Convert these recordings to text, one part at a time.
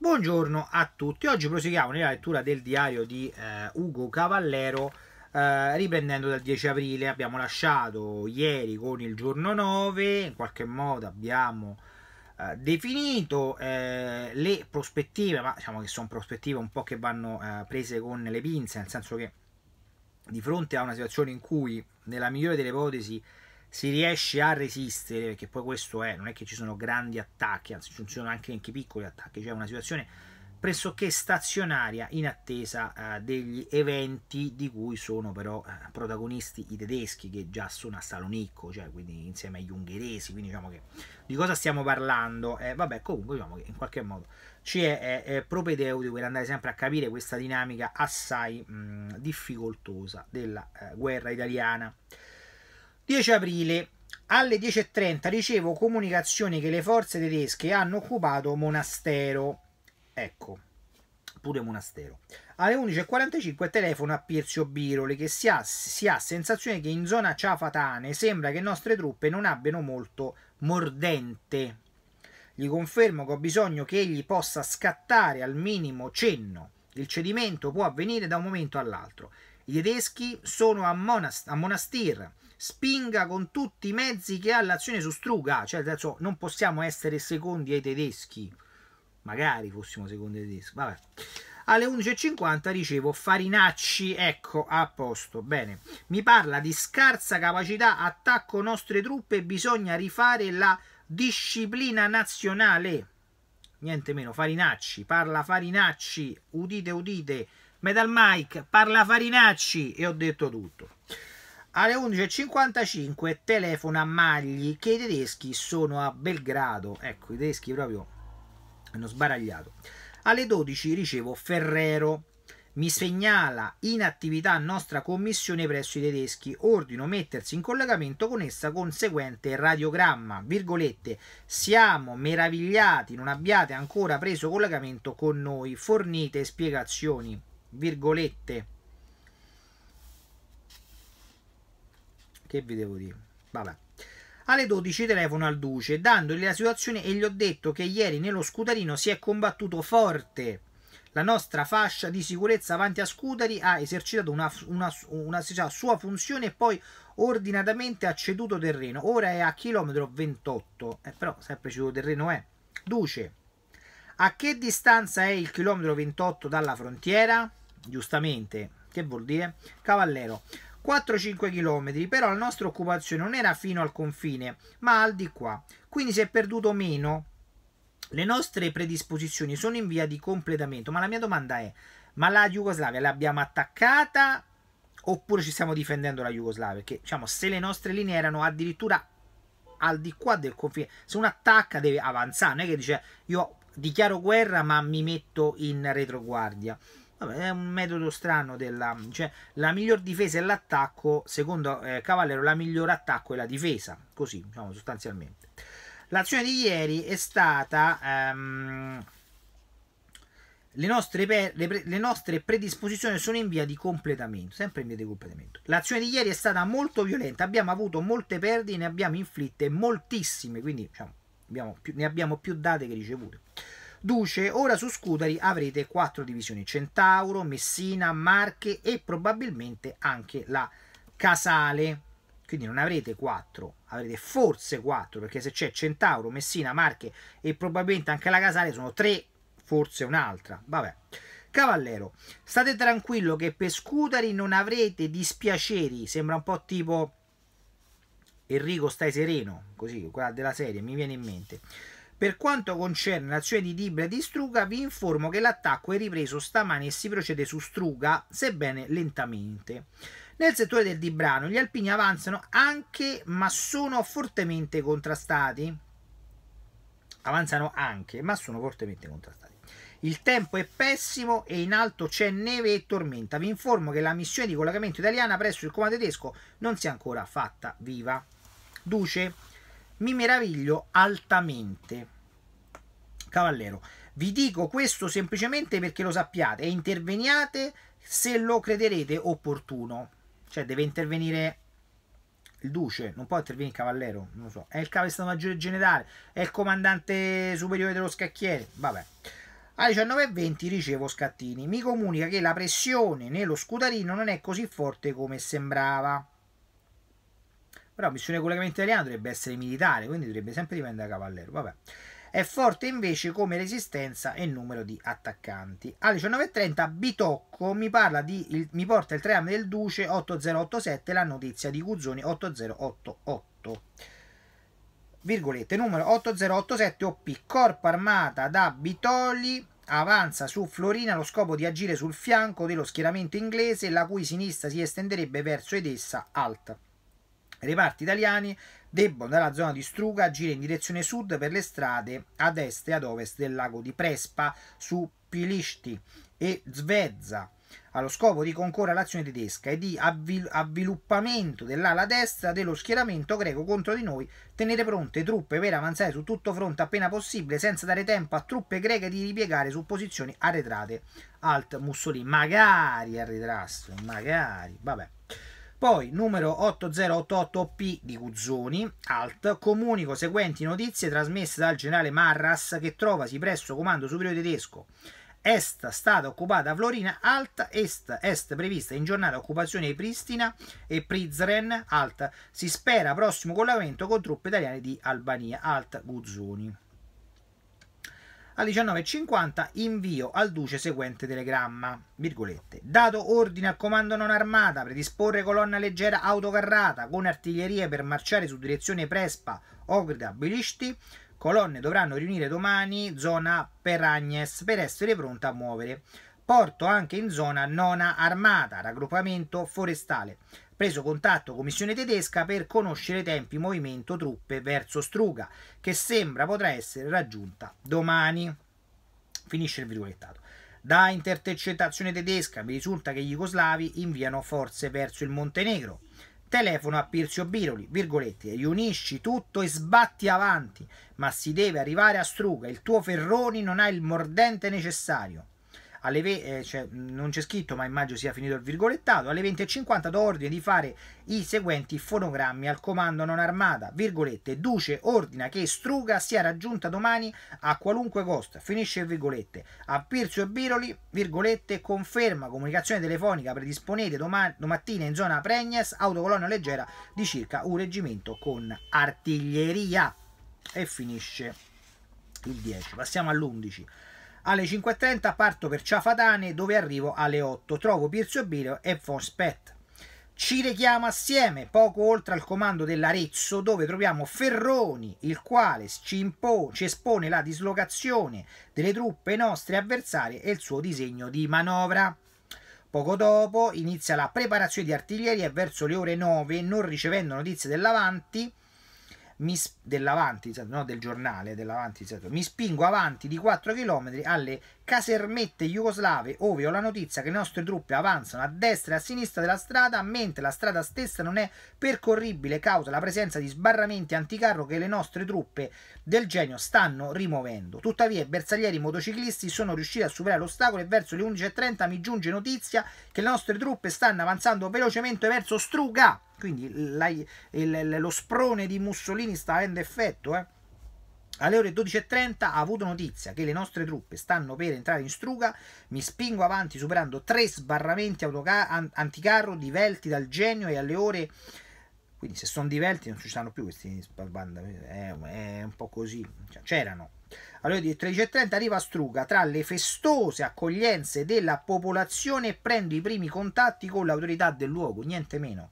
Buongiorno a tutti, oggi proseguiamo nella lettura del diario di eh, Ugo Cavallero eh, riprendendo dal 10 aprile, abbiamo lasciato ieri con il giorno 9, in qualche modo abbiamo eh, definito eh, le prospettive, ma diciamo che sono prospettive un po' che vanno eh, prese con le pinze, nel senso che di fronte a una situazione in cui nella migliore delle ipotesi si riesce a resistere, perché poi questo è, non è che ci sono grandi attacchi, anzi ci sono anche, anche piccoli attacchi, cioè una situazione pressoché stazionaria in attesa eh, degli eventi di cui sono però eh, protagonisti i tedeschi che già sono a Salonicco, cioè quindi insieme agli ungheresi, quindi diciamo che di cosa stiamo parlando? Eh, vabbè, comunque diciamo che in qualche modo ci è, è, è propedeutico per andare sempre a capire questa dinamica assai mh, difficoltosa della eh, guerra italiana. 10 aprile alle 10.30 ricevo comunicazioni che le forze tedesche hanno occupato Monastero. Ecco, pure Monastero. Alle 11.45 telefono a Pirzio Birole che si ha, si ha sensazione che in zona Ciafatane sembra che le nostre truppe non abbiano molto mordente. Gli confermo che ho bisogno che egli possa scattare al minimo cenno. Il cedimento può avvenire da un momento all'altro. I tedeschi sono a, Monast- a Monastir spinga con tutti i mezzi che ha l'azione su Struga, cioè adesso non possiamo essere secondi ai tedeschi, magari fossimo secondi ai tedeschi, vabbè. Alle 11.50 ricevo Farinacci, ecco, a posto, bene. Mi parla di scarsa capacità, attacco nostre truppe, bisogna rifare la disciplina nazionale. Niente meno, Farinacci, parla Farinacci, udite udite, Metal Mike, parla Farinacci e ho detto tutto. Alle 11.55 telefona Magli che i tedeschi sono a Belgrado. Ecco, i tedeschi proprio hanno sbaragliato. Alle 12 ricevo Ferrero. Mi segnala in attività nostra commissione presso i tedeschi. Ordino mettersi in collegamento con essa con seguente radiogramma. Virgolette, siamo meravigliati, non abbiate ancora preso collegamento con noi. Fornite spiegazioni. Virgolette. Che vi devo dire? Vabbè. Alle 12 telefono al Duce, dandogli la situazione e gli ho detto che ieri nello scudarino si è combattuto forte. La nostra fascia di sicurezza avanti a Scutari ha esercitato una, una, una, una cioè, sua funzione e poi ordinatamente ha ceduto terreno. Ora è a chilometro 28, eh, però sempre ceduto terreno è. Eh. Duce, a che distanza è il chilometro 28 dalla frontiera? Giustamente, che vuol dire? Cavallero, 4-5 km, però la nostra occupazione non era fino al confine, ma al di qua, quindi si è perduto meno. Le nostre predisposizioni sono in via di completamento, ma la mia domanda è, ma la Jugoslavia l'abbiamo attaccata oppure ci stiamo difendendo la Jugoslavia? Perché diciamo, se le nostre linee erano addirittura al di qua del confine, se un attacca deve avanzare, non è che dice io dichiaro guerra ma mi metto in retroguardia. Vabbè, è un metodo strano della... Cioè, la miglior difesa è l'attacco, secondo eh, Cavallero la miglior attacco è la difesa, così, diciamo, sostanzialmente. L'azione di ieri è stata... Ehm, le nostre, pre, le, le nostre, predisposizioni sono in via di completamento, sempre in via di completamento. L'azione di ieri è stata molto violenta, abbiamo avuto molte perdite, ne abbiamo inflitte moltissime, quindi diciamo, abbiamo più, ne abbiamo più date che ricevute. Duce, ora su Scudari avrete quattro divisioni, Centauro, Messina, Marche e probabilmente anche la Casale. Quindi non avrete quattro, avrete forse quattro, perché se c'è Centauro, Messina, Marche e probabilmente anche la Casale sono tre, forse un'altra. Vabbè. Cavallero, state tranquillo che per Scudari non avrete dispiaceri, sembra un po' tipo Enrico stai sereno, così, quella della serie, mi viene in mente. Per quanto concerne l'azione di Dibra e di Struga, vi informo che l'attacco è ripreso stamani e si procede su Struga, sebbene lentamente. Nel settore del Dibrano gli alpini avanzano anche, ma sono fortemente contrastati. Avanzano anche, ma sono fortemente contrastati. Il tempo è pessimo e in alto c'è neve e tormenta. Vi informo che la missione di collocamento italiana presso il comando tedesco non si è ancora fatta viva. Duce mi meraviglio altamente. Cavallero, vi dico questo semplicemente perché lo sappiate e interveniate se lo crederete opportuno. Cioè deve intervenire il duce, non può intervenire il cavallero, non lo so. È il capo maggiore generale, è il comandante superiore dello scacchiere, vabbè. Alle 19.20 ricevo scattini. Mi comunica che la pressione nello scudarino non è così forte come sembrava. Però missione collegamento italiana dovrebbe essere militare, quindi dovrebbe sempre dipendere da Cavallero. Vabbè. È forte invece come resistenza e numero di attaccanti. Alle 19.30 Bitocco mi, di, il, mi porta il tram del Duce 8087, la notizia di Guzzoni 8088 virgolette, numero 8087 OP, corpo armata da Bitoli, avanza su Florina allo scopo di agire sul fianco dello schieramento inglese, la cui sinistra si estenderebbe verso ed essa alta reparti italiani debbono dalla zona di Struga agire in direzione sud per le strade ad est e ad ovest del lago di Prespa su Pilisti e Svezza allo scopo di concorrere all'azione tedesca e di avvil- avviluppamento dell'ala destra dello schieramento greco contro di noi, tenere pronte truppe per avanzare su tutto fronte appena possibile, senza dare tempo a truppe greche di ripiegare su posizioni arretrate. Alt Mussolini, magari arretrasse, magari, vabbè. Poi numero 8088P di Guzzoni, alt, comunico seguenti notizie trasmesse dal generale Marras che trovasi presso Comando Superiore Tedesco. Est stata occupata Florina, alt, est, est prevista in giornata occupazione di Pristina e Prizren, alt, si spera prossimo collegamento con truppe italiane di Albania, alt, Guzzoni alle 19.50 invio al duce seguente telegramma, virgolette, dato ordine al comando non armata, predisporre colonna leggera autocarrata con artiglierie per marciare su direzione Prespa, Ogrida, Bilisti, colonne dovranno riunire domani zona Peragnes per essere pronta a muovere. Porto anche in zona nona armata, raggruppamento forestale preso contatto con missione tedesca per conoscere tempi movimento truppe verso Struga, che sembra potrà essere raggiunta domani. Finisce il virgolettato. Da intercettazione tedesca mi risulta che gli jugoslavi inviano forze verso il Montenegro. Telefono a Pirzio Biroli, virgolette, riunisci tutto e sbatti avanti, ma si deve arrivare a Struga, il tuo Ferroni non ha il mordente necessario alle ve- eh, cioè, non c'è scritto ma immagino sia finito il virgolettato, alle 20.50 do ordine di fare i seguenti fonogrammi al comando non armata, virgolette, Duce ordina che Struga sia raggiunta domani a qualunque costo, finisce il virgolette, a Pirzio e Biroli, virgolette, conferma comunicazione telefonica predisponete doma- domattina in zona Pregnes, autocolonna leggera di circa un reggimento con artiglieria e finisce il 10. Passiamo all'11. Alle 5.30 parto per Ciafatane dove arrivo alle 8. Trovo Pirzio Bileo e Fospet. Ci richiamo assieme poco oltre al comando dell'Arezzo dove troviamo Ferroni, il quale ci, impo- ci espone la dislocazione delle truppe nostre avversarie e il suo disegno di manovra. Poco dopo inizia la preparazione di artiglieria verso le ore 9, non ricevendo notizie dell'avanti, mi, dell'avanti, cioè, no, del giornale dell'avanti, cioè, mi spingo avanti di 4 km alle casermette jugoslave, ove ho la notizia che le nostre truppe avanzano a destra e a sinistra della strada, mentre la strada stessa non è percorribile causa la presenza di sbarramenti anticarro che le nostre truppe del genio stanno rimuovendo. Tuttavia i bersaglieri motociclisti sono riusciti a superare l'ostacolo e verso le 11.30 mi giunge notizia che le nostre truppe stanno avanzando velocemente verso Struga quindi la, il, lo sprone di Mussolini sta avendo effetto, eh? Alle ore 12.30 ha avuto notizia che le nostre truppe stanno per entrare in struga, mi spingo avanti superando tre sbarramenti an anticarro divelti dal genio e alle ore... Quindi se sono divelti non ci stanno più questi sbarramenti eh, è, è un po' così, cioè, c'erano. Alle ore 13.30 arriva a Struga, tra le festose accoglienze della popolazione prendo i primi contatti con l'autorità del luogo, niente meno.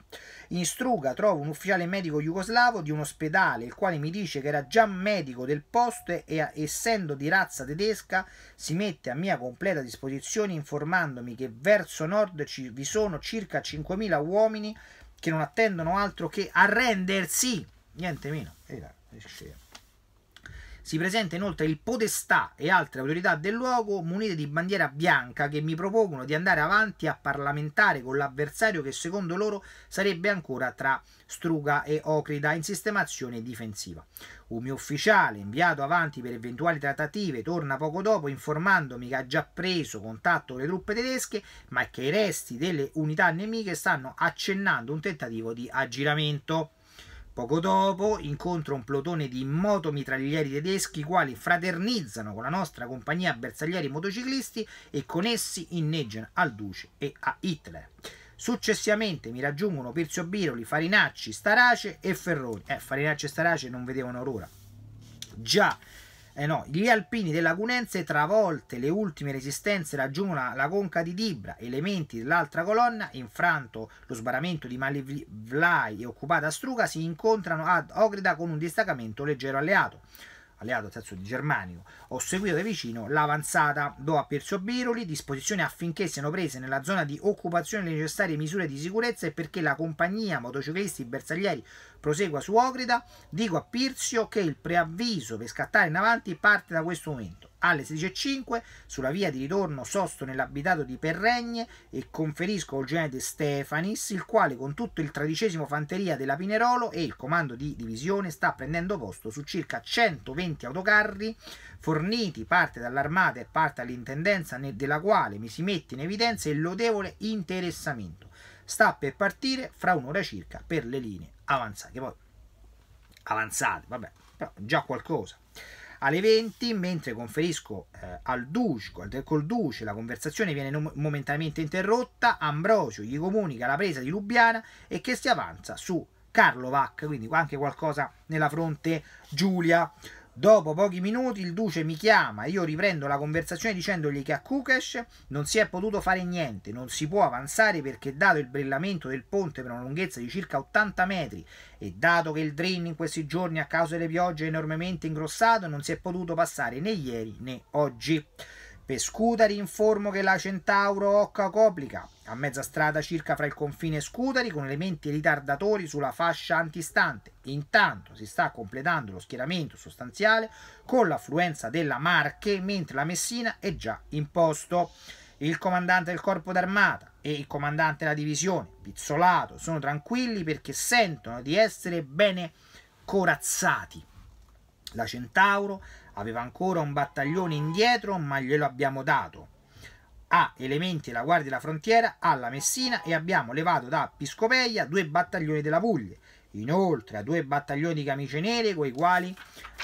In Struga trovo un ufficiale medico jugoslavo di un ospedale, il quale mi dice che era già medico del posto e, essendo di razza tedesca, si mette a mia completa disposizione informandomi che verso nord ci, vi sono circa 5.000 uomini che non attendono altro che arrendersi. Niente meno. Era, era. Eh, si presenta inoltre il podestà e altre autorità del luogo munite di bandiera bianca che mi propongono di andare avanti a parlamentare con l'avversario che secondo loro sarebbe ancora tra Struga e Ocrida in sistemazione difensiva. Un mio ufficiale inviato avanti per eventuali trattative torna poco dopo informandomi che ha già preso contatto con le truppe tedesche ma che i resti delle unità nemiche stanno accennando un tentativo di aggiramento. Poco dopo incontro un plotone di motomitraglieri tedeschi i quali fraternizzano con la nostra compagnia bersaglieri motociclisti e con essi inneggiano al Duce e a Hitler. Successivamente mi raggiungono Pirzio Biroli, Farinacci, Starace e Ferroni. Eh, Farinacci e Starace non vedevano l'ora. Già eh no, gli alpini della Cunense travolte le ultime resistenze raggiungono la conca di Dibra, elementi dell'altra colonna, infranto lo sbarramento di Malivlai e occupata Struga, si incontrano ad Ogreda con un distaccamento leggero alleato alleato terzo di Germanio, ho seguito da vicino l'avanzata, do a Pirzio Biroli disposizione affinché siano prese nella zona di occupazione le necessarie misure di sicurezza e perché la compagnia motociclisti bersaglieri prosegua su Ogrida, dico a Pirzio che il preavviso per scattare in avanti parte da questo momento alle 16.05 sulla via di ritorno sosto nell'abitato di Perregne e conferisco al generale Stefanis, il quale con tutto il tredicesimo fanteria della Pinerolo e il comando di divisione sta prendendo posto su circa 120 autocarri forniti parte dall'armata e parte all'intendenza della quale mi si mette in evidenza il lodevole interessamento. Sta per partire fra un'ora circa per le linee avanzate, che poi avanzate, vabbè, però già qualcosa alle 20, mentre conferisco eh, al Duce, col, Duce la conversazione viene no, momentaneamente interrotta, Ambrosio gli comunica la presa di Lubiana e che si avanza su Karlovac, quindi anche qualcosa nella fronte Giulia. Dopo pochi minuti il duce mi chiama e io riprendo la conversazione dicendogli che a Kukesh non si è potuto fare niente, non si può avanzare perché dato il brillamento del ponte per una lunghezza di circa 80 metri e dato che il drain in questi giorni a causa delle piogge è enormemente ingrossato non si è potuto passare né ieri né oggi. Per Scutari informo che la Centauro Occa Coplica, a mezza strada circa fra il confine Scutari, con elementi ritardatori sulla fascia antistante. Intanto si sta completando lo schieramento sostanziale con l'affluenza della Marche, mentre la Messina è già in posto. Il comandante del corpo d'armata e il comandante della divisione, Pizzolato, sono tranquilli perché sentono di essere bene corazzati. La Centauro aveva ancora un battaglione indietro ma glielo abbiamo dato. Ha elementi la Guardia della Frontiera, alla Messina e abbiamo levato da Piscopeia due battaglioni della Puglia, inoltre a due battaglioni di camicie nere con i quali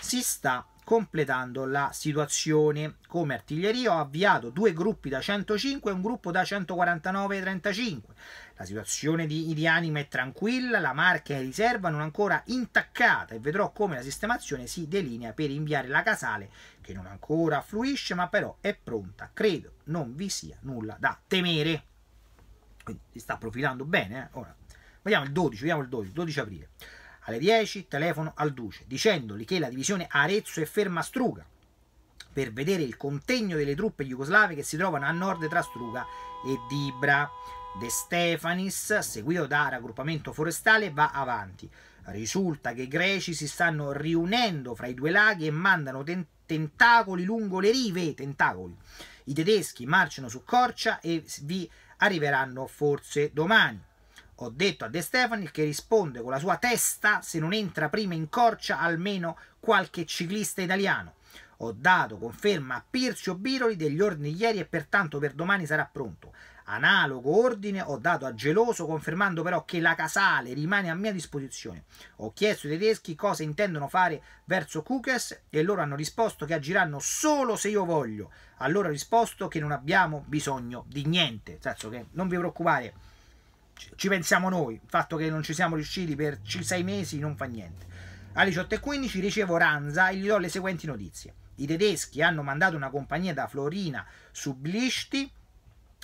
si sta completando la situazione. Come artiglieria ho avviato due gruppi da 105 e un gruppo da 149 35. La situazione di, di anima è tranquilla, la marca è riserva non ancora intaccata e vedrò come la sistemazione si delinea per inviare la casale che non ancora fluisce ma però è pronta. Credo non vi sia nulla da temere. Quindi si sta profilando bene. Eh? Ora, vediamo il 12, vediamo il 12, 12 aprile. Alle 10 telefono al Duce dicendogli che la divisione Arezzo è ferma a Struga per vedere il contegno delle truppe jugoslave che si trovano a nord tra Struga e Dibra. De Stefanis, seguito da raggruppamento forestale, va avanti. Risulta che i greci si stanno riunendo fra i due laghi e mandano ten- tentacoli lungo le rive. Tentacoli. I tedeschi marciano su Corcia e vi arriveranno forse domani. Ho detto a De Stefani che risponde con la sua testa se non entra prima in corcia almeno qualche ciclista italiano. Ho dato conferma a Pirzio Biroli degli ordini ieri e pertanto per domani sarà pronto. Analogo ordine ho dato a Geloso confermando però che la Casale rimane a mia disposizione. Ho chiesto ai tedeschi cosa intendono fare verso Kukes e loro hanno risposto che agiranno solo se io voglio. Allora ho risposto che non abbiamo bisogno di niente. Senso che non vi preoccupate ci pensiamo noi. Il fatto che non ci siamo riusciti per 6 mesi non fa niente. Alle 18.15 ricevo Ranza e gli do le seguenti notizie. I tedeschi hanno mandato una compagnia da Florina su Blishti,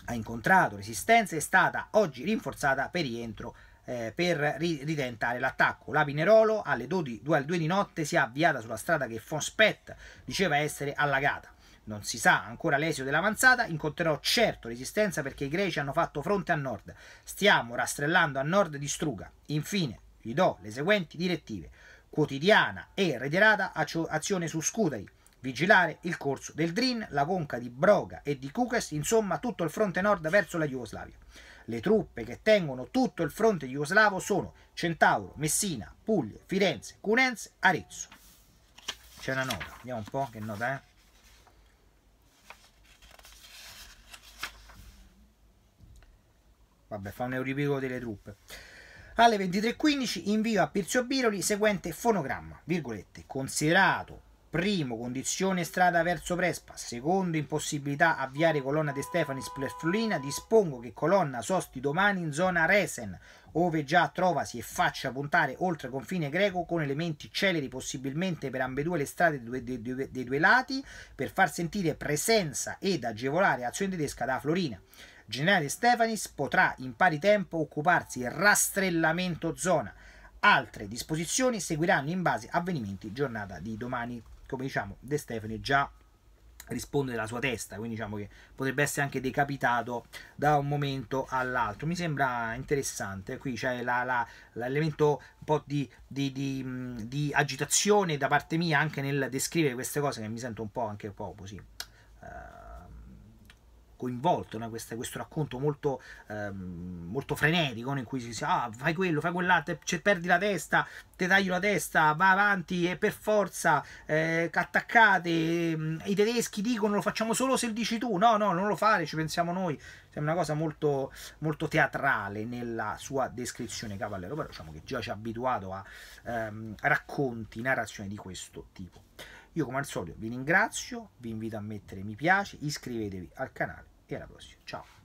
ha incontrato resistenza e è stata oggi rinforzata per rientro eh, per ritentare l'attacco. La Pinerolo alle 12, 2 di notte si è avviata sulla strada che Fonspet diceva essere allagata non si sa ancora l'esito dell'avanzata, incontrerò certo resistenza perché i greci hanno fatto fronte a nord. Stiamo rastrellando a nord di Struga. Infine, gli do le seguenti direttive. Quotidiana e reiterata azione su Scutari, vigilare il corso del Drin, la conca di Broga e di Kukes, insomma tutto il fronte nord verso la Jugoslavia. Le truppe che tengono tutto il fronte jugoslavo sono Centauro, Messina, Puglia, Firenze, Cunenze, Arezzo. C'è una nota, vediamo un po' che nota Eh? Vabbè, fa un euripico delle truppe. Alle 23.15 invio a Pirzio Biroli seguente fonogramma, virgolette, considerato primo condizione strada verso Prespa, secondo impossibilità avviare colonna De Stefanis Plesfrulina, dispongo che colonna sosti domani in zona Resen, ove già trovasi e faccia puntare oltre confine greco con elementi celeri possibilmente per ambedue le strade dei due, dei, dei due lati per far sentire presenza ed agevolare azione tedesca da Florina. Generale Stefanis potrà in pari tempo occuparsi del rastrellamento zona. Altre disposizioni seguiranno in base a avvenimenti giornata di domani. Come diciamo, De Stefani già risponde della sua testa, quindi diciamo che potrebbe essere anche decapitato da un momento all'altro. Mi sembra interessante, qui c'è l'elemento un po' di, di, di, di, agitazione da parte mia anche nel descrivere queste cose che mi sento un po' anche un po' così. Uh, coinvolto da questo racconto molto, ehm, molto frenetico in cui si dice ah, fai quello, fai quell'altro, cioè, perdi la testa, ti taglio la testa, va avanti e per forza eh, attaccate, ehm, i tedeschi dicono lo facciamo solo se lo dici tu, no no non lo fare, ci pensiamo noi, sembra una cosa molto, molto teatrale nella sua descrizione Cavallero, però diciamo che già ci ha abituato a ehm, racconti, narrazioni di questo tipo. Io come al solito vi ringrazio, vi invito a mettere mi piace, iscrivetevi al canale e alla prossima. Ciao!